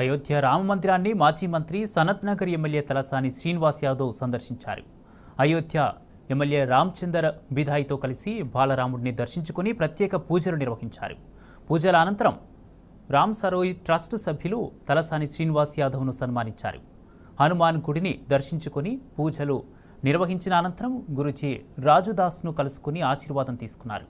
అయోధ్య రామ మందిరాన్ని మాజీ మంత్రి సనత్ నగర్ ఎమ్మెల్యే తలసాని శ్రీనివాస్ యాదవ్ సందర్శించారు అయోధ్య ఎమ్మెల్యే రామచందర్ బిధాయితో కలిసి బాలరాముడిని దర్శించుకుని ప్రత్యేక పూజలు నిర్వహించారు పూజల అనంతరం రామ్ సరోయి ట్రస్ట్ సభ్యులు తలసాని శ్రీనివాస్ యాదవ్ను సన్మానించారు హనుమాన్ గుడిని దర్శించుకుని పూజలు నిర్వహించిన అనంతరం గురుజీ రాజుదాస్ను కలుసుకుని ఆశీర్వాదం తీసుకున్నారు